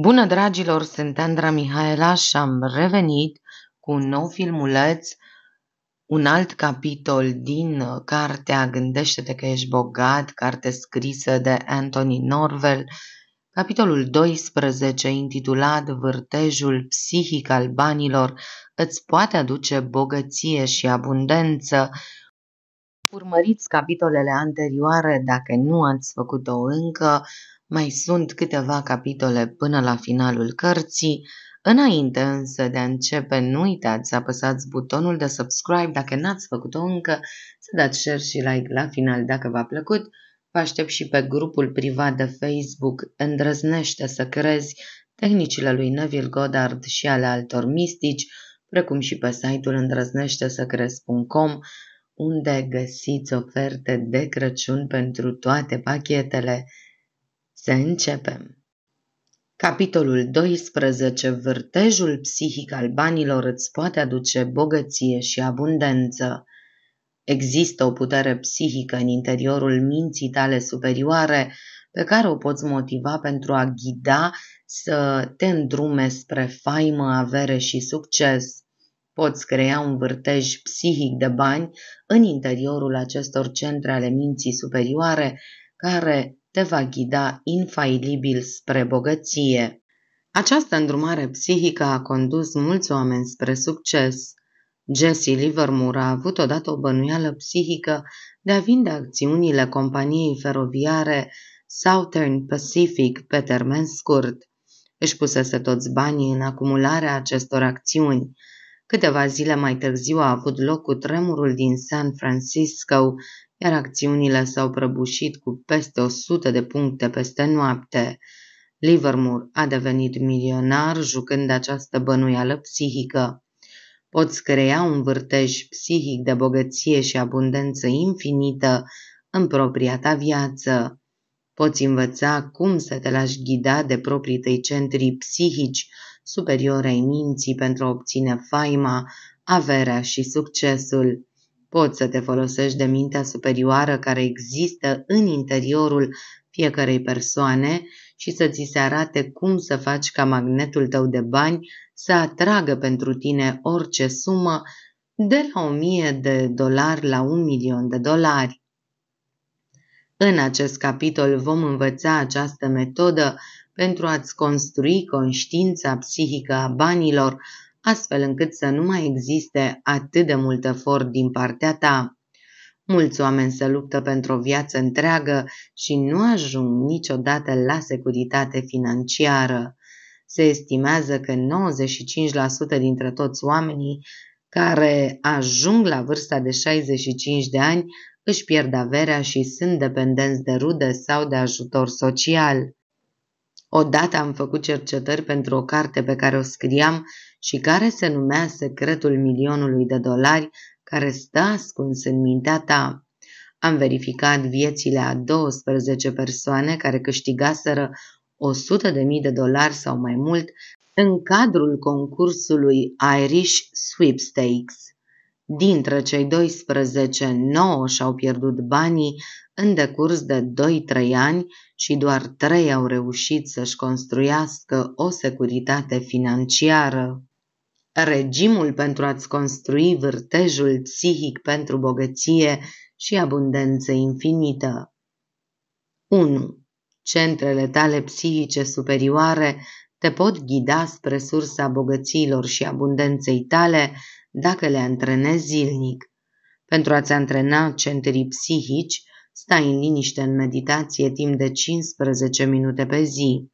Bună dragilor, sunt Andra Mihaela și am revenit cu un nou filmuleț, un alt capitol din uh, cartea Gândește-te că ești bogat, carte scrisă de Anthony Norvel, capitolul 12 intitulat Vârtejul psihic al banilor îți poate aduce bogăție și abundență. Urmăriți capitolele anterioare dacă nu ați făcut-o încă, mai sunt câteva capitole până la finalul cărții, Înainte însă de a începe, nu uitați să apăsați butonul de subscribe dacă n-ați făcut-o încă, să dați share și like la final dacă v-a plăcut. Vă aștept și pe grupul privat de Facebook Îndrăznește să crezi tehnicile lui Neville Goddard și ale altor mistici, precum și pe site-ul îndrăznește să crezi.com, unde găsiți oferte de Crăciun pentru toate pachetele. Să începem! Capitolul 12. Vârtejul psihic al banilor îți poate aduce bogăție și abundență. Există o putere psihică în interiorul minții tale superioare pe care o poți motiva pentru a ghida să te îndrume spre faimă, avere și succes. Poți crea un vârtej psihic de bani în interiorul acestor centre ale minții superioare care te va ghida infailibil spre bogăție. Această îndrumare psihică a condus mulți oameni spre succes. Jesse Livermore a avut odată o bănuială psihică de a vinde acțiunile companiei feroviare Southern Pacific pe termen scurt. Își pusese toți banii în acumularea acestor acțiuni. Câteva zile mai târziu a avut loc cu tremurul din San Francisco, iar acțiunile s-au prăbușit cu peste 100 de puncte peste noapte. Livermore a devenit milionar jucând această bănuială psihică. Poți crea un vârtej psihic de bogăție și abundență infinită în propria ta viață. Poți învăța cum să te lași ghida de proprii tăi centri psihici superiore ai minții pentru a obține faima, averea și succesul. Poți să te folosești de mintea superioară care există în interiorul fiecarei persoane și să ți se arate cum să faci ca magnetul tău de bani să atragă pentru tine orice sumă de la 1000 de dolari la un milion de dolari. În acest capitol vom învăța această metodă pentru a-ți construi conștiința psihică a banilor, astfel încât să nu mai existe atât de mult efort din partea ta. Mulți oameni se luptă pentru o viață întreagă și nu ajung niciodată la securitate financiară. Se estimează că 95% dintre toți oamenii care ajung la vârsta de 65 de ani își pierd averea și sunt dependenți de rude sau de ajutor social. Odată am făcut cercetări pentru o carte pe care o scriam și care se numea Secretul milionului de dolari care stă ascuns în mintea ta. Am verificat viețile a 12 persoane care câștigaseră 100.000 de dolari sau mai mult în cadrul concursului Irish Sweepstakes. Dintre cei 12, 9 și-au pierdut banii în decurs de 2-3 ani și doar 3 au reușit să-și construiască o securitate financiară. Regimul pentru a-ți construi vârtejul psihic pentru bogăție și abundență infinită. 1. Centrele tale psihice superioare te pot ghida spre sursa bogăților și abundenței tale dacă le antrenezi zilnic. Pentru a-ți antrena centrii psihici, Stai în liniște în meditație timp de 15 minute pe zi.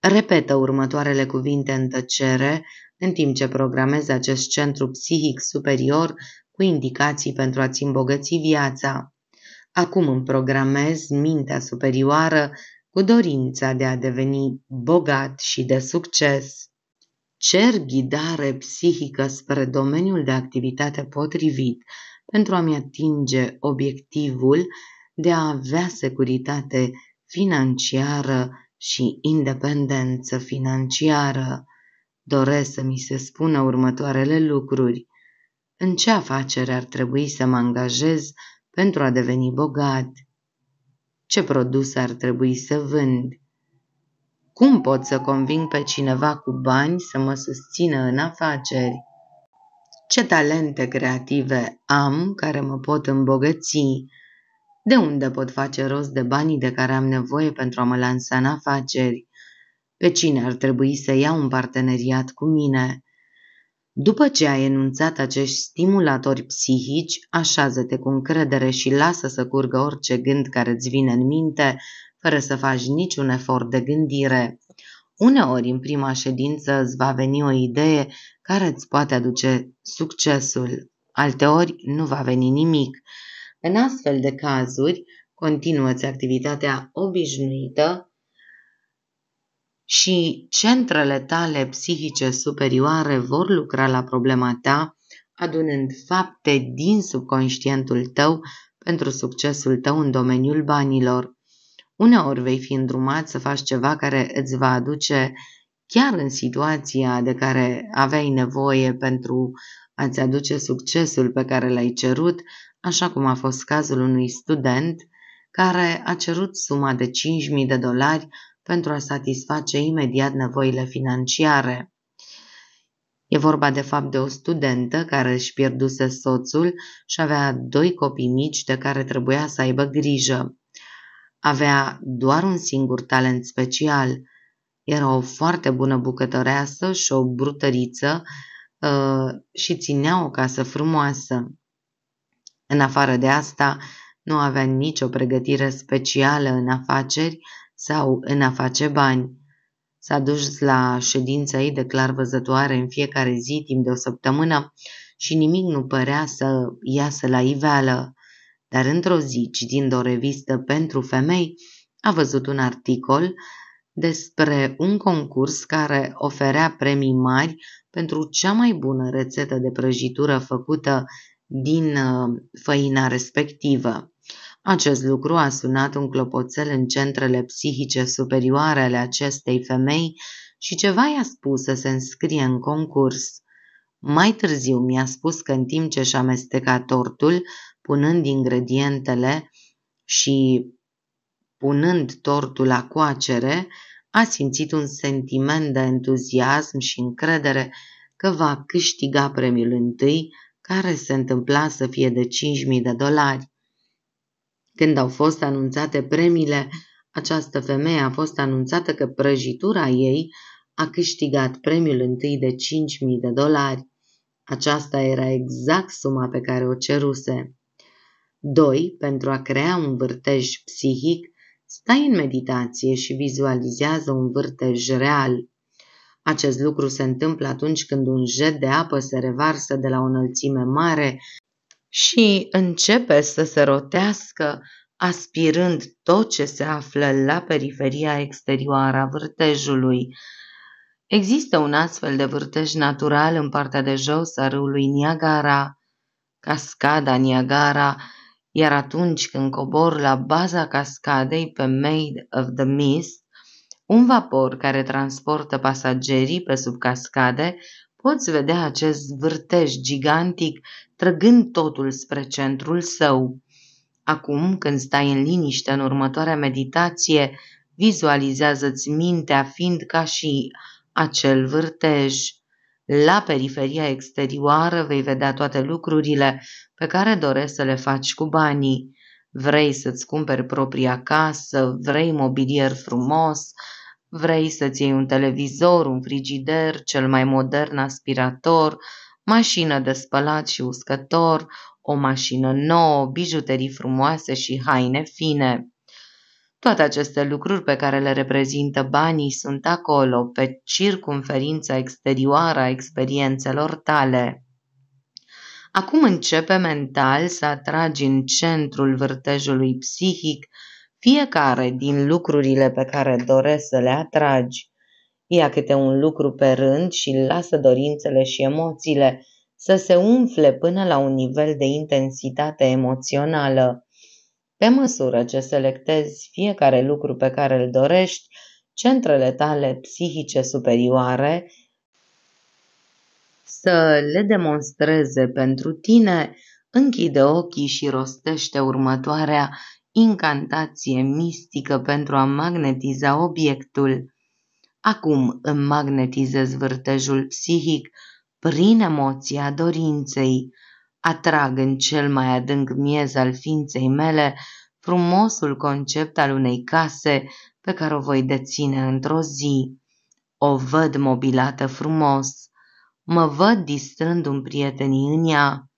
Repetă următoarele cuvinte în tăcere în timp ce programezi acest centru psihic superior cu indicații pentru a-ți îmbogăți viața. Acum îmi programez mintea superioară cu dorința de a deveni bogat și de succes. Cer ghidare psihică spre domeniul de activitate potrivit pentru a-mi atinge obiectivul de a avea securitate financiară și independență financiară. Doresc să mi se spună următoarele lucruri. În ce afacere ar trebui să mă angajez pentru a deveni bogat? Ce produs ar trebui să vând? Cum pot să conving pe cineva cu bani să mă susțină în afaceri? Ce talente creative am care mă pot îmbogăți? De unde pot face rost de banii de care am nevoie pentru a mă lansa în afaceri? Pe cine ar trebui să iau un parteneriat cu mine? După ce ai enunțat acești stimulatori psihici, așează-te cu încredere și lasă să curgă orice gând care îți vine în minte, fără să faci niciun efort de gândire. Uneori, în prima ședință, îți va veni o idee care îți poate aduce succesul. Alteori, nu va veni nimic. În astfel de cazuri, continuați activitatea obișnuită și centrele tale psihice superioare vor lucra la problema ta, adunând fapte din subconștientul tău pentru succesul tău în domeniul banilor. Uneori vei fi îndrumat să faci ceva care îți va aduce chiar în situația de care aveai nevoie pentru a-ți aduce succesul pe care l-ai cerut, așa cum a fost cazul unui student care a cerut suma de 5.000 de dolari pentru a satisface imediat nevoile financiare. E vorba de fapt de o studentă care își pierduse soțul și avea doi copii mici de care trebuia să aibă grijă. Avea doar un singur talent special. Era o foarte bună bucătăreasă și o brutăriță uh, și ținea o casă frumoasă. În afară de asta, nu avea nicio pregătire specială în afaceri sau în a face bani. S-a dus la ședința ei de clar văzătoare în fiecare zi timp de o săptămână și nimic nu părea să iasă la iveală. Dar într-o zi, citind o revistă pentru femei, a văzut un articol despre un concurs care oferea premii mari pentru cea mai bună rețetă de prăjitură făcută din uh, făina respectivă. Acest lucru a sunat un clopoțel în centrele psihice superioare ale acestei femei și ceva i-a spus să se înscrie în concurs. Mai târziu mi-a spus că în timp ce și amesteca tortul, punând ingredientele și punând tortul la coacere, a simțit un sentiment de entuziasm și încredere că va câștiga premiul întâi, care se întâmpla să fie de 5.000 de dolari. Când au fost anunțate premiile, această femeie a fost anunțată că prăjitura ei a câștigat premiul întâi de 5.000 de dolari. Aceasta era exact suma pe care o ceruse. 2. Pentru a crea un vârtej psihic, stai în meditație și vizualizează un vârtej real. Acest lucru se întâmplă atunci când un jet de apă se revarsă de la o înălțime mare și începe să se rotească, aspirând tot ce se află la periferia exterioară a vârtejului. Există un astfel de vârtej natural în partea de jos a râului Niagara, cascada Niagara, iar atunci când cobor la baza cascadei pe Maid of the Mist, un vapor care transportă pasagerii pe sub cascade, poți vedea acest vârtej gigantic trăgând totul spre centrul său. Acum, când stai în liniște în următoarea meditație, vizualizează-ți mintea fiind ca și acel vârtej. La periferia exterioară vei vedea toate lucrurile pe care dorești să le faci cu banii. Vrei să-ți cumperi propria casă, vrei mobilier frumos, Vrei să-ți iei un televizor, un frigider, cel mai modern aspirator, mașină de spălat și uscător, o mașină nouă, bijuterii frumoase și haine fine. Toate aceste lucruri pe care le reprezintă banii sunt acolo, pe circumferința exterioară a experiențelor tale. Acum începe mental să atragi în centrul vârtejului psihic fiecare din lucrurile pe care doresc să le atragi, ia câte un lucru pe rând și lasă dorințele și emoțiile să se umfle până la un nivel de intensitate emoțională. Pe măsură ce selectezi fiecare lucru pe care îl dorești, centrele tale psihice superioare să le demonstreze pentru tine, închide ochii și rostește următoarea incantație mistică pentru a magnetiza obiectul. Acum îmi magnetizez vârtejul psihic prin emoția dorinței. Atrag în cel mai adânc miez al ființei mele frumosul concept al unei case pe care o voi deține într-o zi. O văd mobilată frumos. Mă văd distrând un prietenii în ea.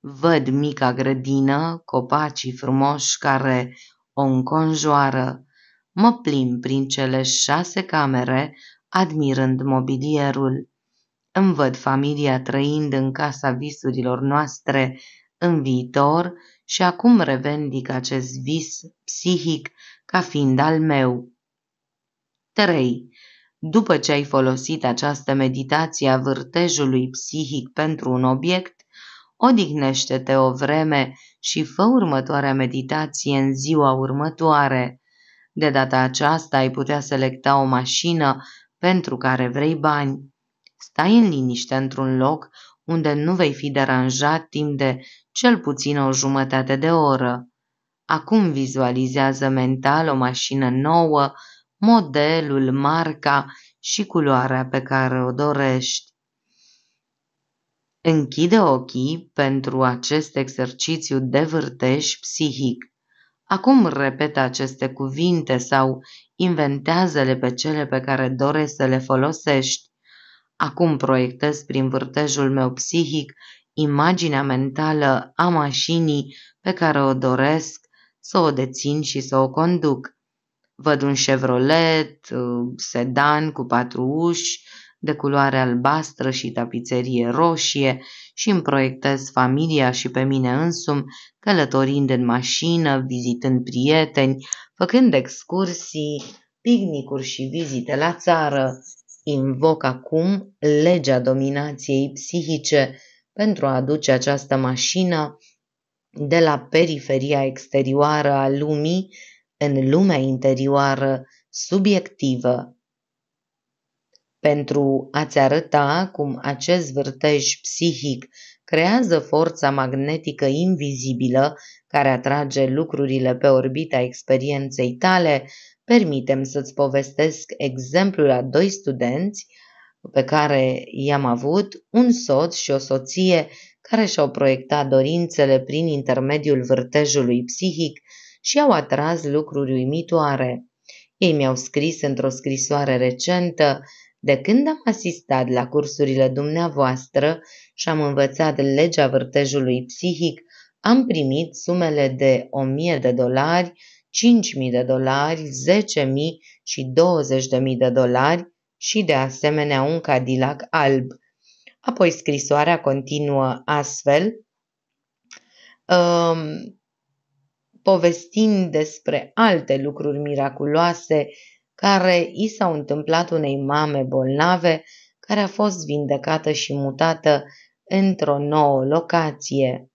Văd mica grădină, copacii frumoși care o înconjoară. Mă plim prin cele șase camere, admirând mobilierul. Îmi văd familia trăind în casa visurilor noastre în viitor și acum revendic acest vis psihic ca fiind al meu. 3. După ce ai folosit această meditație a vârtejului psihic pentru un obiect, odihnește-te o vreme și fă următoarea meditație în ziua următoare. De data aceasta ai putea selecta o mașină pentru care vrei bani. Stai în liniște într-un loc unde nu vei fi deranjat timp de cel puțin o jumătate de oră. Acum vizualizează mental o mașină nouă, modelul, marca și culoarea pe care o dorești. Închide ochii pentru acest exercițiu de vârteș psihic. Acum repetă aceste cuvinte sau inventează-le pe cele pe care dorești să le folosești. Acum proiectez prin vârtejul meu psihic imaginea mentală a mașinii pe care o doresc să o dețin și să o conduc. Văd un Chevrolet, uh, sedan cu patru uși, de culoare albastră și tapiserie roșie și îmi proiectez familia și pe mine însumi, călătorind în mașină, vizitând prieteni, făcând excursii, picnicuri și vizite la țară. Invoc acum legea dominației psihice pentru a aduce această mașină de la periferia exterioară a lumii în lumea interioară subiectivă pentru a-ți arăta cum acest vârtej psihic creează forța magnetică invizibilă care atrage lucrurile pe orbita experienței tale, permitem să-ți povestesc exemplul a doi studenți pe care i-am avut, un soț și o soție care și-au proiectat dorințele prin intermediul vârtejului psihic și au atras lucruri uimitoare. Ei mi-au scris într-o scrisoare recentă de când am asistat la cursurile dumneavoastră și am învățat legea vârtejului psihic, am primit sumele de 1000 de dolari, 5000 de dolari, 10.000 și 20.000 de dolari și de asemenea un Cadillac alb. Apoi scrisoarea continuă astfel, um, povestind despre alte lucruri miraculoase care i s-au întâmplat unei mame bolnave care a fost vindecată și mutată într-o nouă locație.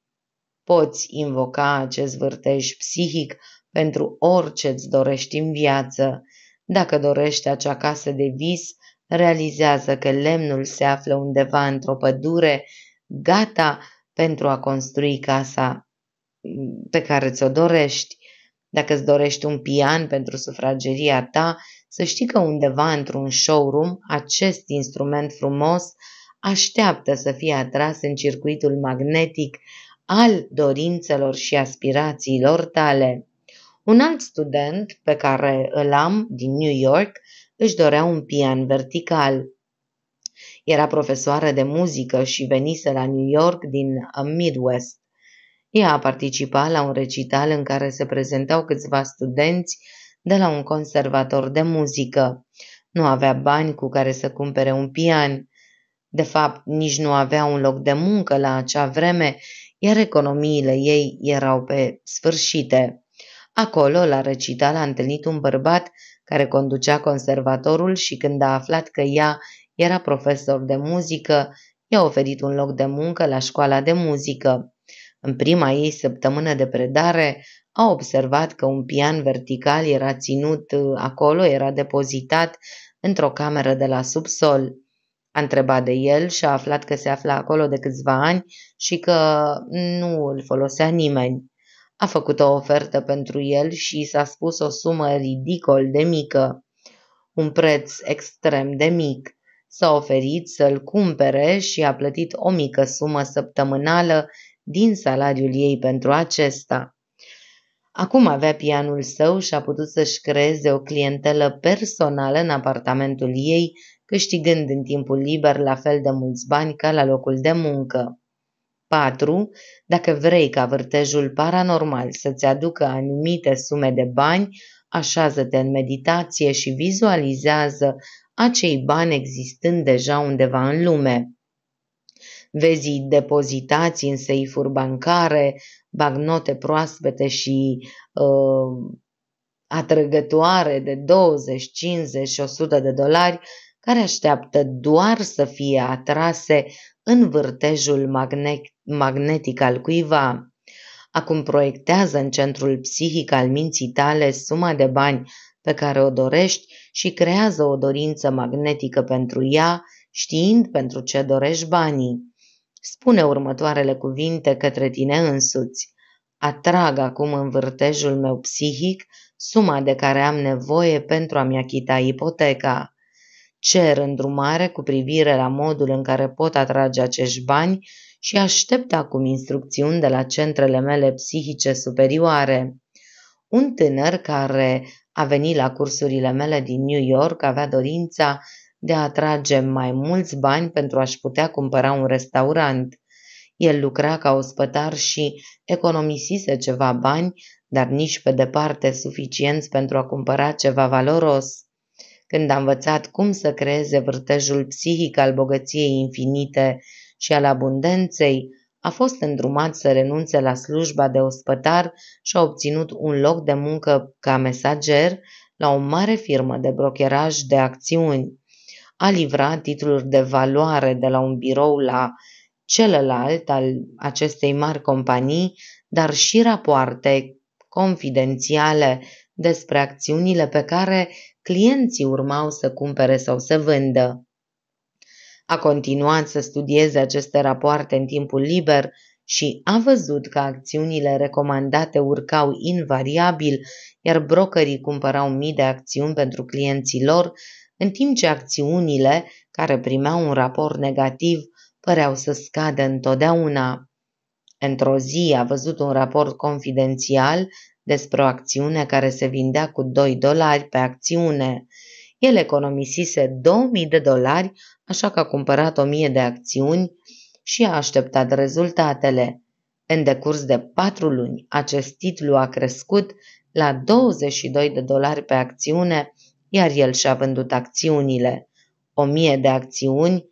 Poți invoca acest vârtej psihic pentru orice îți dorești în viață. Dacă dorești acea casă de vis, realizează că lemnul se află undeva într-o pădure, gata pentru a construi casa pe care ți-o dorești. Dacă îți dorești un pian pentru sufrageria ta, să știi că undeva într-un showroom acest instrument frumos așteaptă să fie atras în circuitul magnetic al dorințelor și aspirațiilor tale. Un alt student pe care îl am din New York își dorea un pian vertical. Era profesoară de muzică și venise la New York din Midwest. Ea a participat la un recital în care se prezentau câțiva studenți de la un conservator de muzică. Nu avea bani cu care să cumpere un pian. De fapt, nici nu avea un loc de muncă la acea vreme, iar economiile ei erau pe sfârșite. Acolo, la recital, a întâlnit un bărbat care conducea conservatorul și când a aflat că ea era profesor de muzică, i-a oferit un loc de muncă la școala de muzică. În prima ei săptămână de predare, a observat că un pian vertical era ținut uh, acolo, era depozitat într-o cameră de la subsol. A întrebat de el și a aflat că se afla acolo de câțiva ani și că nu îl folosea nimeni. A făcut o ofertă pentru el și s-a spus o sumă ridicol de mică, un preț extrem de mic. S-a oferit să-l cumpere și a plătit o mică sumă săptămânală din salariul ei pentru acesta. Acum avea pianul său și a putut să-și creeze o clientelă personală în apartamentul ei, câștigând în timpul liber la fel de mulți bani ca la locul de muncă. 4. Dacă vrei ca vârtejul paranormal să-ți aducă anumite sume de bani, așează-te în meditație și vizualizează acei bani existând deja undeva în lume. Vezi depozitați în seifuri bancare, bagnote proaspete și uh, atrăgătoare de 20, 50 și 100 de dolari care așteaptă doar să fie atrase în vârtejul magne- magnetic al cuiva. Acum proiectează în centrul psihic al minții tale suma de bani pe care o dorești și creează o dorință magnetică pentru ea, știind pentru ce dorești banii spune următoarele cuvinte către tine însuți. Atrag acum în vârtejul meu psihic suma de care am nevoie pentru a-mi achita ipoteca. Cer îndrumare cu privire la modul în care pot atrage acești bani și aștept acum instrucțiuni de la centrele mele psihice superioare. Un tânăr care a venit la cursurile mele din New York avea dorința de a atrage mai mulți bani pentru a-și putea cumpăra un restaurant. El lucra ca ospătar și economisise ceva bani, dar nici pe departe suficienți pentru a cumpăra ceva valoros. Când a învățat cum să creeze vârtejul psihic al bogăției infinite și al abundenței, a fost îndrumat să renunțe la slujba de ospătar și a obținut un loc de muncă ca mesager la o mare firmă de brocheraj de acțiuni a livra titluri de valoare de la un birou la celălalt al acestei mari companii, dar și rapoarte confidențiale despre acțiunile pe care clienții urmau să cumpere sau să vândă. A continuat să studieze aceste rapoarte în timpul liber și a văzut că acțiunile recomandate urcau invariabil, iar brokerii cumpărau mii de acțiuni pentru clienții lor, în timp ce acțiunile, care primeau un raport negativ, păreau să scadă întotdeauna. Într-o zi a văzut un raport confidențial despre o acțiune care se vindea cu 2 dolari pe acțiune. El economisise 2000 de dolari, așa că a cumpărat 1000 de acțiuni și a așteptat rezultatele. În decurs de 4 luni, acest titlu a crescut la 22 de dolari pe acțiune, iar el și-a vândut acțiunile. O mie de acțiuni,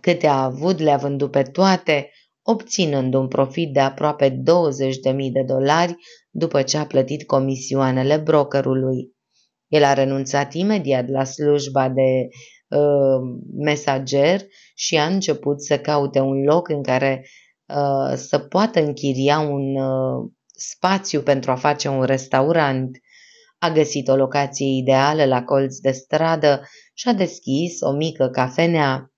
câte a avut, le-a vândut pe toate, obținând un profit de aproape 20.000 de dolari după ce a plătit comisioanele brokerului. El a renunțat imediat la slujba de uh, mesager și a început să caute un loc în care uh, să poată închiria un uh, spațiu pentru a face un restaurant. A găsit o locație ideală la colț de stradă și a deschis o mică cafenea.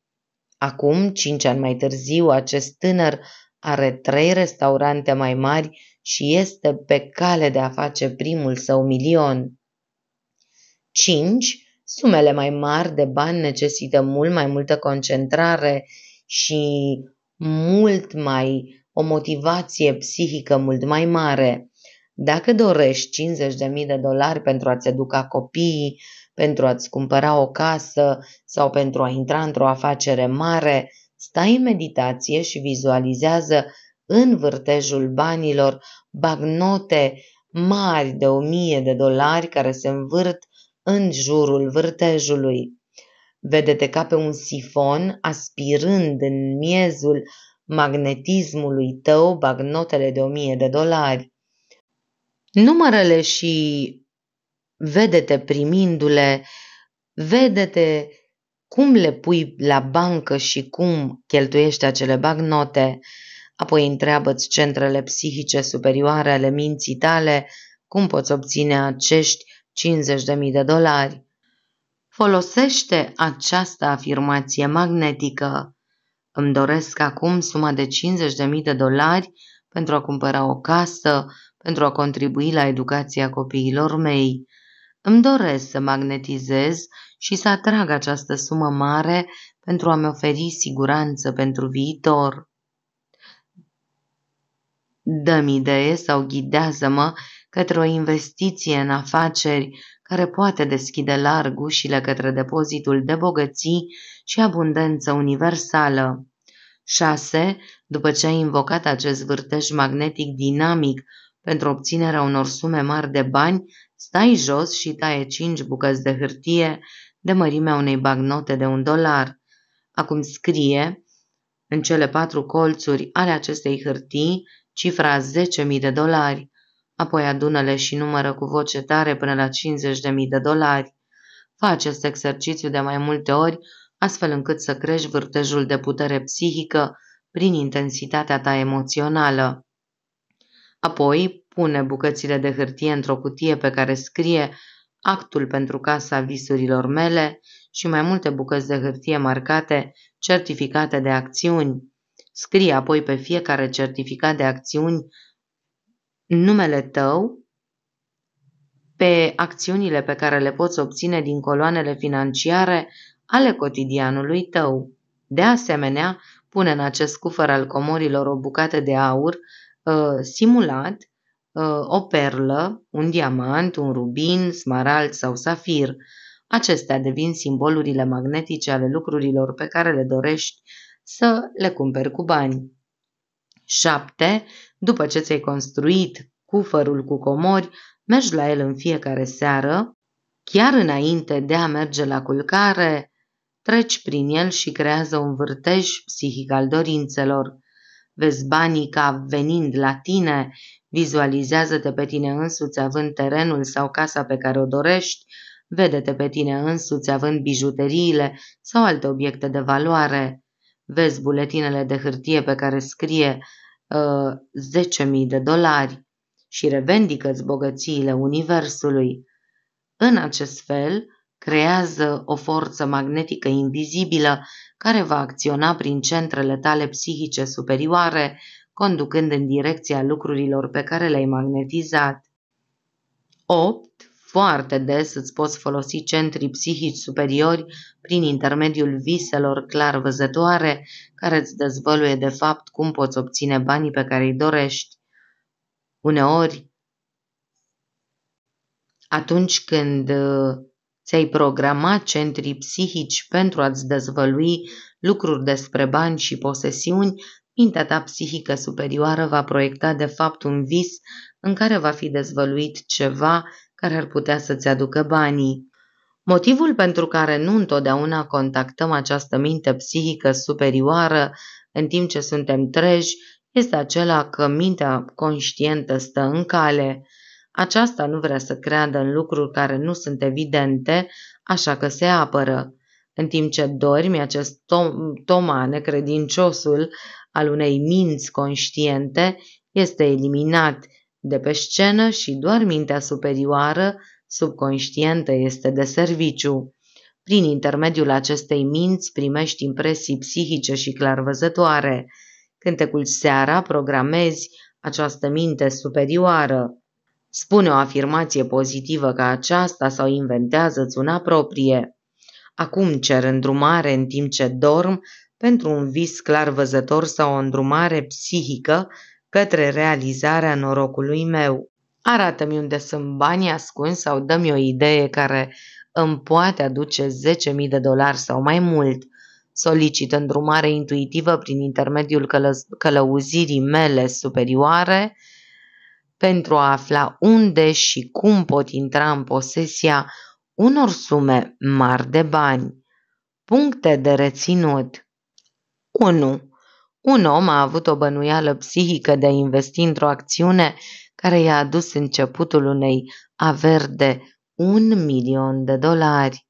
Acum, cinci ani mai târziu, acest tânăr are trei restaurante mai mari și este pe cale de a face primul său milion. 5. Sumele mai mari de bani necesită mult mai multă concentrare și mult mai o motivație psihică mult mai mare. Dacă dorești 50.000 de dolari pentru a-ți educa copiii, pentru a-ți cumpăra o casă sau pentru a intra într-o afacere mare, stai în meditație și vizualizează în vârtejul banilor bagnote mari de o mie de dolari care se învârt în jurul vârtejului. Vedete ca pe un sifon aspirând în miezul magnetismului tău bagnotele de o mie de dolari. Numărele și vedete primindu-le, vedete cum le pui la bancă și cum cheltuiești acele bagnote, apoi întreabă-ți centrele psihice superioare ale minții tale cum poți obține acești 50.000 de dolari. Folosește această afirmație magnetică. Îmi doresc acum suma de 50.000 de dolari pentru a cumpăra o casă, pentru a contribui la educația copiilor mei. Îmi doresc să magnetizez și să atrag această sumă mare pentru a-mi oferi siguranță pentru viitor. Dă-mi idee sau ghidează-mă către o investiție în afaceri care poate deschide larg ușile către depozitul de bogății și abundență universală. 6. După ce ai invocat acest vârtej magnetic dinamic pentru obținerea unor sume mari de bani, stai jos și taie cinci bucăți de hârtie de mărimea unei bagnote de un dolar. Acum scrie în cele patru colțuri ale acestei hârtii cifra 10.000 de dolari, apoi adună-le și numără cu voce tare până la 50.000 de dolari. Fă acest exercițiu de mai multe ori, astfel încât să crești vârtejul de putere psihică prin intensitatea ta emoțională. Apoi pune bucățile de hârtie într-o cutie pe care scrie actul pentru casa visurilor mele și mai multe bucăți de hârtie marcate certificate de acțiuni. Scrie apoi pe fiecare certificat de acțiuni numele tău pe acțiunile pe care le poți obține din coloanele financiare ale cotidianului tău. De asemenea, pune în acest cufăr al comorilor o bucată de aur uh, simulat uh, o perlă, un diamant, un rubin, smarald sau safir. Acestea devin simbolurile magnetice ale lucrurilor pe care le dorești să le cumperi cu bani. 7. După ce ți-ai construit cufărul cu comori, mergi la el în fiecare seară, chiar înainte de a merge la culcare, treci prin el și creează un vârtej psihic al dorințelor vezi banii ca venind la tine, vizualizează-te pe tine însuți având terenul sau casa pe care o dorești, vede-te pe tine însuți având bijuteriile sau alte obiecte de valoare. Vezi buletinele de hârtie pe care scrie uh, ă, 10.000 de dolari și revendică-ți bogățiile universului. În acest fel, creează o forță magnetică invizibilă care va acționa prin centrele tale psihice superioare, conducând în direcția lucrurilor pe care le-ai magnetizat. 8. Foarte des îți poți folosi centrii psihici superiori prin intermediul viselor clar văzătoare care îți dezvăluie de fapt cum poți obține banii pe care îi dorești. Uneori, atunci când Ți-ai programat centrii psihici pentru a-ți dezvălui lucruri despre bani și posesiuni, mintea ta psihică superioară va proiecta de fapt un vis în care va fi dezvăluit ceva care ar putea să-ți aducă banii. Motivul pentru care nu întotdeauna contactăm această minte psihică superioară în timp ce suntem treji este acela că mintea conștientă stă în cale. Aceasta nu vrea să creadă în lucruri care nu sunt evidente, așa că se apără. În timp ce dormi, acest tom, toma, necredinciosul al unei minți conștiente, este eliminat de pe scenă și doar mintea superioară, subconștientă, este de serviciu. Prin intermediul acestei minți primești impresii psihice și clarvăzătoare. Cântecul seara programezi această minte superioară. Spune o afirmație pozitivă ca aceasta sau inventează-ți una proprie. Acum cer îndrumare în timp ce dorm pentru un vis clar văzător sau o îndrumare psihică către realizarea norocului meu. Arată-mi unde sunt banii ascunși sau dă-mi o idee care îmi poate aduce 10.000 de dolari sau mai mult. Solicit îndrumare intuitivă prin intermediul călă- călăuzirii mele superioare – pentru a afla unde și cum pot intra în posesia unor sume mari de bani. Puncte de reținut 1. Un om a avut o bănuială psihică de a investi într-o acțiune care i-a adus începutul unei averi de un milion de dolari.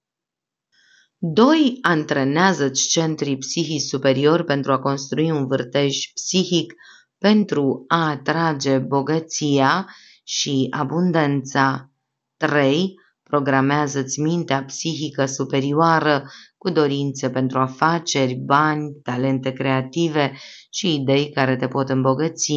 2. Antrenează-ți centrii psihii superior pentru a construi un vârtej psihic – pentru a atrage bogăția și abundența. 3. Programează-ți mintea psihică superioară cu dorințe pentru afaceri, bani, talente creative și idei care te pot îmbogăți.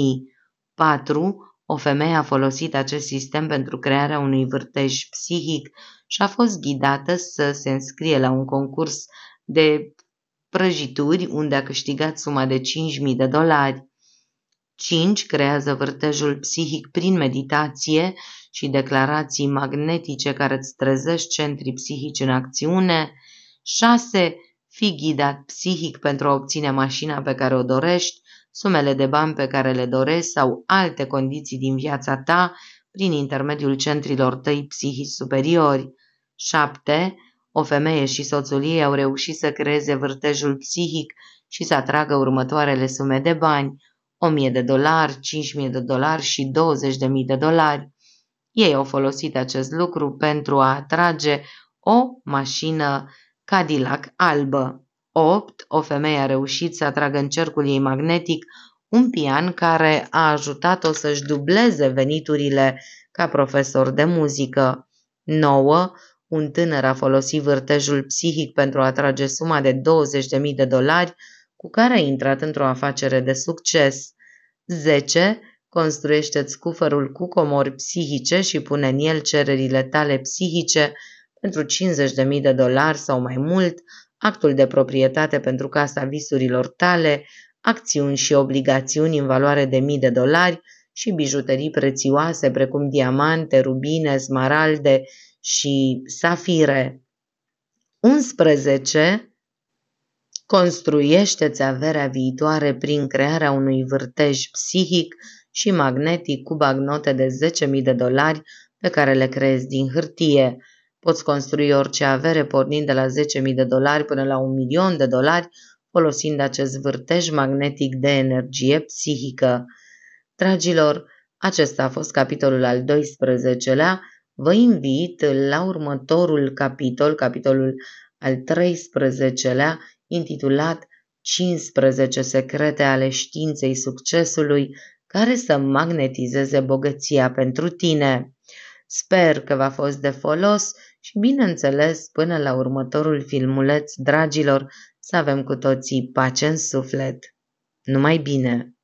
4. O femeie a folosit acest sistem pentru crearea unui vârtej psihic și a fost ghidată să se înscrie la un concurs de prăjituri unde a câștigat suma de 5.000 de dolari. 5. Creează vârtejul psihic prin meditație și declarații magnetice care îți trezești centrii psihici în acțiune. 6. Fii ghidat psihic pentru a obține mașina pe care o dorești, sumele de bani pe care le dorești sau alte condiții din viața ta prin intermediul centrilor tăi psihici superiori. 7. O femeie și soțul ei au reușit să creeze vârtejul psihic și să atragă următoarele sume de bani. 1000 de dolari, 5000 de dolari și 20.000 de dolari. Ei au folosit acest lucru pentru a atrage o mașină Cadillac albă. 8. O femeie a reușit să atragă în cercul ei magnetic un pian care a ajutat-o să-și dubleze veniturile ca profesor de muzică. 9. Un tânăr a folosit vârtejul psihic pentru a atrage suma de 20.000 de dolari cu care ai intrat într-o afacere de succes. 10. Construiește-ți cufărul cu comori psihice și pune în el cererile tale psihice pentru 50.000 de dolari sau mai mult, actul de proprietate pentru casa visurilor tale, acțiuni și obligațiuni în valoare de mii de dolari și bijuterii prețioase precum diamante, rubine, smaralde și safire. 11. Construiește-ți averea viitoare prin crearea unui vârtej psihic și magnetic cu bagnote de 10.000 de dolari pe care le creezi din hârtie. Poți construi orice avere pornind de la 10.000 de dolari până la un milion de dolari folosind acest vârtej magnetic de energie psihică. Dragilor, acesta a fost capitolul al 12-lea. Vă invit la următorul capitol, capitolul al 13-lea, intitulat 15 secrete ale științei succesului care să magnetizeze bogăția pentru tine. Sper că v-a fost de folos și, bineînțeles, până la următorul filmuleț, dragilor, să avem cu toții pace în suflet. Numai bine!